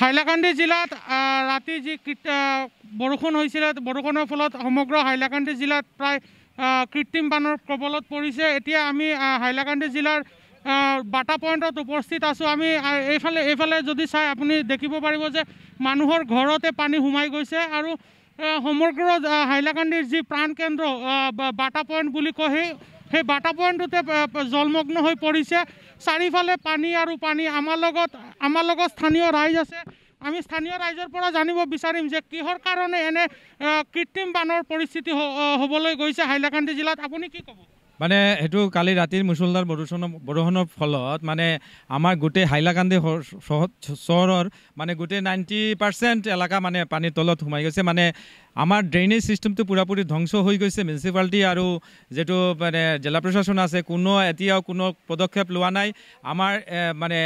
হাইলাকান্দি জিলাত ৰাতি যি বৰষুণ হৈছিলে বৰষুণৰ ফলত সমগ্ৰ হাইলাকান্দি জিলাত প্ৰায় কৃত্ৰিম বানৰ কবলত পৰিছে এতিয়া আমি হাইলাকান্দি জিলাৰ বাটা পইণ্টত উপস্থিত আছোঁ আমি এইফালে এইফালে যদি চাই আপুনি দেখিব পাৰিব যে মানুহৰ ঘৰতে পানী সোমাই গৈছে আৰু সমগ্ৰ হাইলাকান্দিৰ যি প্ৰাণকেন্দ্ৰ বাটা পইণ্ট বুলি কয় সেই সেই বাটা পইণ্টটোতে জলমগ্ন হৈ পৰিছে চাৰিওফালে পানী আৰু পানী আমাৰ লগত আমাৰ লগত স্থানীয় ৰাইজ আছে আমি স্থানীয় ৰাইজৰ পৰা জানিব বিচাৰিম যে কিহৰ কাৰণে এনে কৃত্ৰিম বানৰ পৰিস্থিতি হ'বলৈ গৈছে হাইলাকান্দি জিলাত আপুনি কি ক'ব মানে সেইটো কালি ৰাতিৰ মুছলধাৰ বৰষুণ বৰষুণৰ ফলত মানে আমাৰ গোটেই হাইলাকান্দি চহৰৰ মানে গোটেই নাইণ্টি পাৰ্চেণ্ট এলেকা মানে পানীৰ তলত সোমাই গৈছে মানে আমাৰ ড্ৰেইনেজ ছিষ্টেমটো পূৰাপুৰি ধ্বংস হৈ গৈছে মিউনিচিপালিটি আৰু যিটো মানে জিলা প্ৰশাসন আছে কোনো এতিয়াও কোনো পদক্ষেপ লোৱা নাই আমাৰ মানে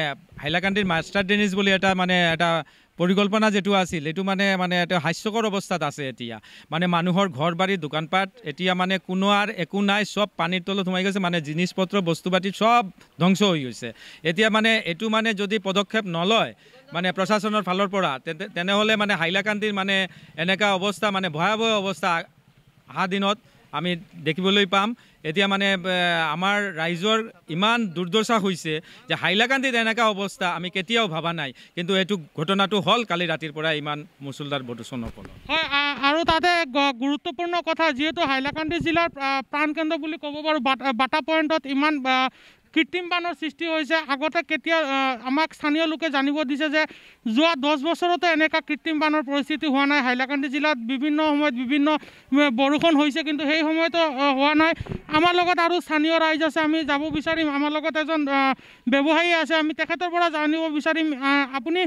হাইলাকান্দিৰ মাষ্টাৰ ড্ৰেইনেজ বুলি এটা মানে এটা পৰিকল্পনা যিটো আছিল এইটো মানে মানে এটা হাস্যকৰ অৱস্থাত আছে এতিয়া মানে মানুহৰ ঘৰ বাৰী দোকান পাত এতিয়া মানে কোনো আৰু একো নাই চব পানীৰ তলত সোমাই গৈছে মানে জিনিছ পত্ৰ বস্তু পাতি চব ধ্বংস হৈ গৈছে এতিয়া মানে এইটো মানে যদি পদক্ষেপ নলয় মানে প্ৰশাসনৰ ফালৰ পৰা তেনেহ'লে মানে হাইলাকান্দিৰ মানে এনেকুৱা অৱস্থা মানে ভয়াৱহ অৱস্থা অহা দিনত আমি দেখিবলৈ পাম এতিয়া মানে আমাৰ ৰাইজৰ ইমান দুৰ্দশা হৈছে যে হাইলাকান্দিত এনেকুৱা অৱস্থা আমি কেতিয়াও ভবা নাই কিন্তু এইটো ঘটনাটো হ'ল কালি ৰাতিৰ পৰা ইমান মুচলদাৰ বদুচনসকল হয় আৰু তাতে গুৰুত্বপূৰ্ণ কথা যিহেতু হাইলাকান্দি জিলাৰ প্ৰাণকেন্দ্ৰ বুলি ক'ব পাৰোঁ বাটা পইণ্টত ইমান কৃত্ৰিম বানৰ সৃষ্টি হৈছে আগতে কেতিয়া আমাক স্থানীয় লোকে জানিব দিছে যে যোৱা দহ বছৰতে এনেকুৱা কৃত্ৰিম বানৰ পৰিস্থিতি হোৱা নাই হাইলাকান্দি জিলাত বিভিন্ন সময়ত বিভিন্ন বৰষুণ হৈছে কিন্তু সেই সময়তো হোৱা নাই আমাৰ লগত আৰু স্থানীয় ৰাইজ আছে আমি যাব বিচাৰিম আমাৰ লগত এজন ব্যৱসায়ী আছে আমি তেখেতৰ পৰা জানিব বিচাৰিম আপুনি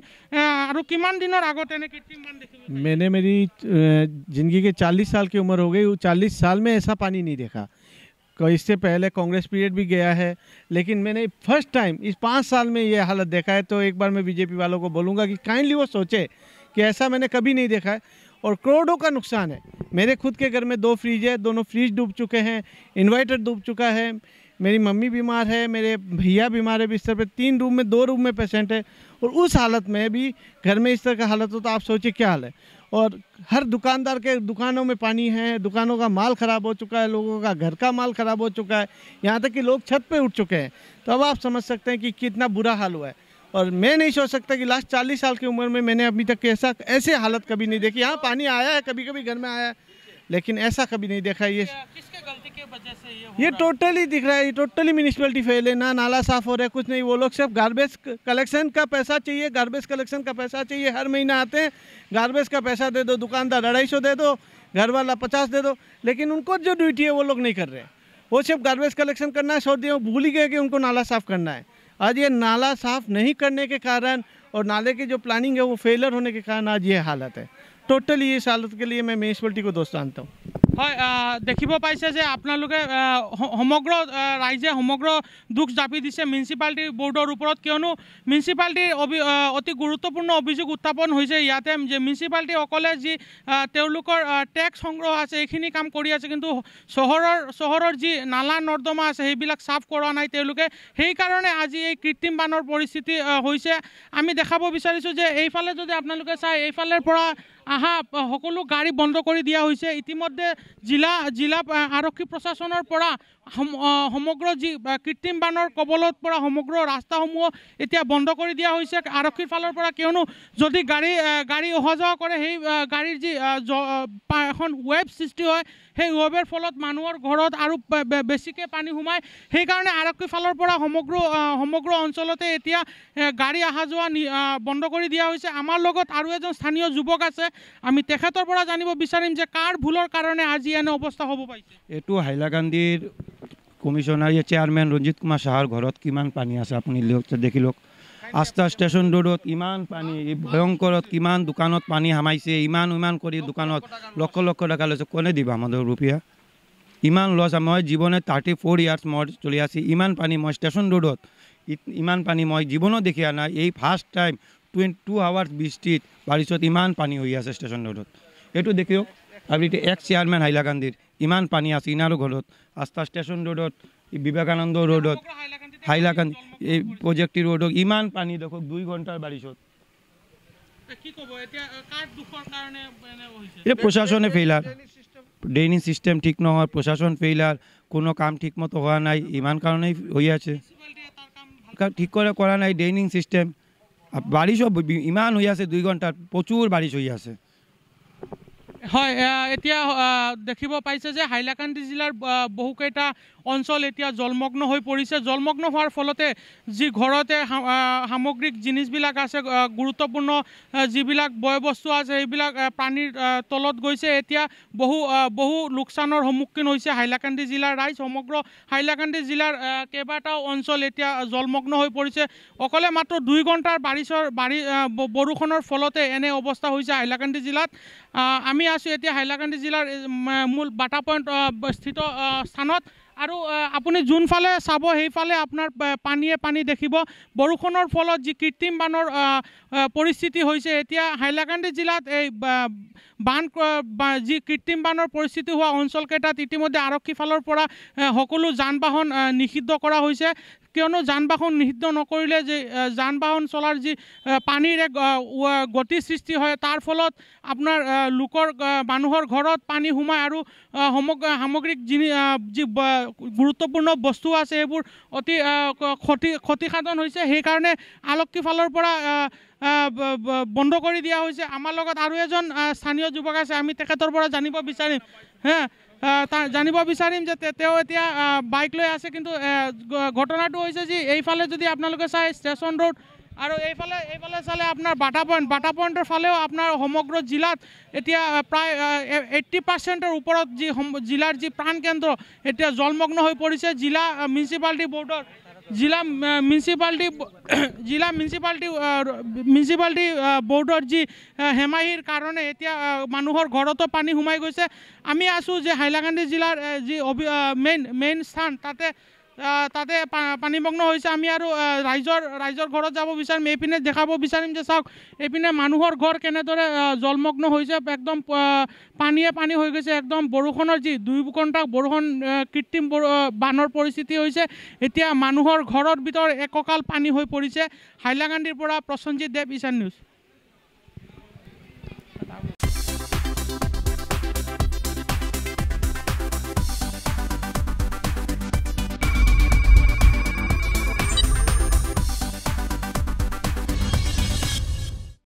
আৰু কিমান দিনৰ আগত এনে কৃত্ৰিম বান দেখিছে মেনে মেৰি জিন্দগীকে চাল্লিছ চালকে উমৰ হৈ গৈ চাল্লিছ চাল মে এচা পানী নিদেখা इससे पहले कांग्रेस पीरियड भी गया है लेकिन मैंने फर्स्ट टाइम इस पाँच साल में ये हालत देखा है तो एक बार मैं बीजेपी वालों को बोलूँगा कि काइंडली वो सोचे कि ऐसा मैंने कभी नहीं देखा है और करोड़ों का नुकसान है मेरे खुद के घर में दो फ्रिज है दोनों फ्रिज डूब चुके हैं इन्वर्टर डूब चुका है मेरी मम्मी बीमार है मेरे भैया बीमार है बिस्तर पर तीन रूम में दो रूम में पेशेंट है और उस हालत में भी घर में इस तरह का हालत हो तो आप सोचिए क्या हाल है और हर दुकानदार के दुकानों में पानी है दुकानों का माल ख़राब हो चुका है लोगों का घर का माल ख़राब हो चुका है यहाँ तक कि लोग छत पे उठ चुके हैं तो अब आप समझ सकते हैं कि कितना बुरा हाल हुआ है और मैं नहीं सोच सकता कि लास्ट चालीस साल की उम्र में मैंने अभी तक ऐसा ऐसे हालत कभी नहीं देखी यहाँ पानी आया है कभी कभी घर में आया है लेकिन ऐसा कभी नहीं देखा ये ये टोटली दिख रहा है ये टोटली म्यूनिसपैलिटी फेल है ना नाला साफ हो रहा है कुछ नहीं वो लोग सिर्फ गार्बेज कलेक्शन का पैसा चाहिए गार्बेज कलेक्शन का पैसा चाहिए हर महीना आते हैं गार्बेज का पैसा दे दो दुकानदार अढ़ाई सौ दे दो घर वाला पचास दे दो लेकिन उनको जो ड्यूटी है वो लोग नहीं कर रहे वो सिर्फ गार्बेज कलेक्शन करना है छोड़ दिया भूल ही गए कि उनको नाला साफ करना है आज ये नाला साफ नहीं करने के कारण और नाले की जो प्लानिंग है वो फेलर होने के कारण आज ये हालत है টোটেলি এই চালতকে মানে মিউনিচিপালিটিকো দোষ জানত হয় দেখিব পাইছে যে আপনালোকে সমগ্র রাইজে সমগ্র দুঃখ জাপি দিছে মিউনিচিপালিটি বোর্ডর উপর কেনো মিউনিচিপালিটির অভি অতি গুরুত্বপূর্ণ অভিযোগ উত্থাপন হয়েছে ইয়াতে যে মিউনিচিপালিটি অকলে যেলকর টেক্স সংগ্রহ আছে এইখিন কাম করে আছে কিন্তু চহরের চহরের যালা নর্দমা আছে সেইবিল সাফ করা নাই সেই কারণে আজি এই কৃত্রিম বানর পরিস্থিতি হয়েছে আমি দেখাব বিচারিছো যে এইফালে যদি আপনাদের চাই এইফালের পৰা অহা সকলো গাড়ী বন্ধ কৰি দিয়া হৈছে ইতিমধ্যে জিলা জিলা আৰক্ষী প্ৰশাসনৰ পৰা সমগ্ৰ যি কৃত্ৰিম বানৰ কবলত পৰা সমগ্ৰ ৰাস্তাসমূহ এতিয়া বন্ধ কৰি দিয়া হৈছে আৰক্ষীৰ ফালৰ পৰা কিয়নো যদি গাড়ী গাড়ী অহা যোৱা কৰে সেই গাড়ীৰ যি এখন ৱেব সৃষ্টি হয় সেই ৱেবৰ ফলত মানুহৰ ঘৰত আৰু বেছিকৈ পানী সোমায় সেইকাৰণে আৰক্ষীৰ ফালৰ পৰা সমগ্ৰ সমগ্ৰ অঞ্চলতে এতিয়া গাড়ী অহা যোৱা বন্ধ কৰি দিয়া হৈছে আমাৰ লগত আৰু এজন স্থানীয় যুৱক আছে আমি তেখেতৰ পৰা জানিব বিচাৰিম যে কাৰ ভুলৰ কাৰণে আজি এনে অৱস্থা হ'ব পাৰিছে এইটো হাইলাকান্দিৰ কমিশ্যনাৰ চেয়াৰমেন ৰঞ্জিত কুমাৰ শ্বাহৰ ঘৰত কিমান পানী আছে আপুনি দেখি লওক আস্থা ষ্টেচন ৰোডত ইমান পানী ভয়ংকৰত কিমান দোকানত পানী সামাইছে ইমান ইমান কৰি দোকানত লক্ষ লক্ষ টকা লৈছে কোনে দিবা আমাৰ ৰূপীয়া ইমান লছ মই জীৱনে থাৰ্টি ফ'ৰ ইয়াৰ্ছ মই চলি আছে ইমান পানী মই ষ্টেচন ৰোডত ইমান পানী মই জীৱনত দেখি অনা এই first time twenty two hours বৃষ্টিত বাৰিষত ইমান পানী হৈ আছে ষ্টেচন ৰোডত এইটো দেখিও আপুনি এক্স চেয়াৰমেন হাইলাকান্দিৰ ইমান পানী আছে ইনাৰো ঘৰত আস্থা ষ্টেচন ৰোডত বিবেকানন্দ ৰোডত হাইলাকান্দি এই প্ৰজেক্টি ৰোডত ইমান পানী দেখক দুই ঘণ্টাৰ বাৰিষত এতিয়া প্ৰশাসনে ফেইলাৰ ড্ৰেইনিং সিস্টেম ঠিক নহয় প্ৰশাসন ফেইলাৰ কোনো কাম ঠিকমতো হোৱা নাই ইমান কাৰণেই হৈ আছে ঠিক কৰে কৰা নাই ড্ৰেইনিং সিস্টেম বাৰিছ ইমান হৈ আছে দুই ঘণ্টাত প্ৰচুৰ বাৰিছ হৈ আছে হয় এতিয়া দেখিব পাইছে যে হাইলাকান্দি জিলাৰ বহুকেইটা অঞ্চল এতিয়া জলমগ্ন হৈ পৰিছে জলমগ্ন হোৱাৰ ফলতে যি ঘৰতে সামগ্ৰিক জিনিছবিলাক আছে গুৰুত্বপূৰ্ণ যিবিলাক বয়বস্তু আছে সেইবিলাক পানীৰ তলত গৈছে এতিয়া বহু বহু লোকচানৰ সন্মুখীন হৈছে হাইলাকান্দি জিলাৰ ৰাইজ সমগ্ৰ হাইলাকান্দি জিলাৰ কেইবাটাও অঞ্চল এতিয়া জলমগ্ন হৈ পৰিছে অকলে মাত্ৰ দুই ঘণ্টাৰ বাৰিছৰ বাৰি বৰষুণৰ ফলতে এনে অৱস্থা হৈছে হাইলাকান্দি জিলাত আমি আছো এতিয়া হাইলাকান্দি জিলাৰ মূল বাটা পইণ্ট স্থিত স্থানত আৰু আপুনি যোনফালে চাব সেইফালে আপোনাৰ পানীয়ে পানী দেখিব বৰষুণৰ ফলত যি কৃত্ৰিম বানৰ পৰিস্থিতি হৈছে এতিয়া হাইলাকান্দি জিলাত এই বান যি কৃত্ৰিম বানৰ পৰিস্থিতি হোৱা অঞ্চলকেইটাত ইতিমধ্যে আৰক্ষী ফালৰ পৰা সকলো যান বাহন নিষিদ্ধ কৰা হৈছে কিয়নো যান বাহন নিষিদ্ধ নকৰিলে যি যান বাহন চলাৰ যি পানীৰ এক গতি সৃষ্টি হয় তাৰ ফলত আপোনাৰ লোকৰ মানুহৰ ঘৰত পানী সোমায় আৰু সামগ্ৰিক যি গুৰুত্বপূৰ্ণ বস্তু আছে এইবোৰ অতি ক্ষতি ক্ষতিসাধন হৈছে সেইকাৰণে আৰক্ষী ফালৰ পৰা বন্ধ কৰি দিয়া হৈছে আমাৰ লগত আৰু এজন স্থানীয় যুৱক আছে আমি তেখেতৰ পৰা জানিব বিচাৰিম হা জানিব বিচাৰিম যে তেওঁ এতিয়া বাইক লৈ আছে কিন্তু ঘটনাটো হৈছে যে এইফালে যদি আপোনালোকে চাই ষ্টেচন ৰোড আৰু এইফালে এইফালে চালে আপোনাৰ বাটা পইণ্ট বাটা পইণ্টৰ ফালেও আপোনাৰ সমগ্ৰ জিলাত এতিয়া প্ৰায় এইট্টি পাৰ্চেণ্টৰ ওপৰত যি জিলাৰ যি প্ৰাণ কেন্দ্ৰ এতিয়া জলমগ্ন হৈ পৰিছে জিলা মিউনিচিপালিটি বৰ্ডৰ জিলা মিউনিচিপালিটি জিলা মিউনিচিপালিটি মিউনিচিপালিটি বৰ্ডৰ যি হেমাহিৰ কাৰণে এতিয়া মানুহৰ ঘৰতো পানী সোমাই গৈছে আমি আছোঁ যে হাইলাকান্দি জিলাৰ যি অভি মেইন মেইন স্থান তাতে তাতে পানীমগ্ন হৈছে আমি আৰু ৰাইজৰ ৰাইজৰ ঘৰত যাব বিচাৰিম এইপিনে দেখাব বিচাৰিম যে চাওক এইপিনে মানুহৰ ঘৰ কেনেদৰে জলমগ্ন হৈছে একদম পানীয়ে পানী হৈ গৈছে একদম বৰষুণৰ যি দুই ঘণ্টা বৰষুণ কৃত্ৰিম বানৰ পৰিস্থিতি হৈছে এতিয়া মানুহৰ ঘৰৰ ভিতৰত একঁকাল পানী হৈ পৰিছে হাইলাকান্দিৰ পৰা প্ৰসঞ্জিৎ দেৱ ইছান নিউজ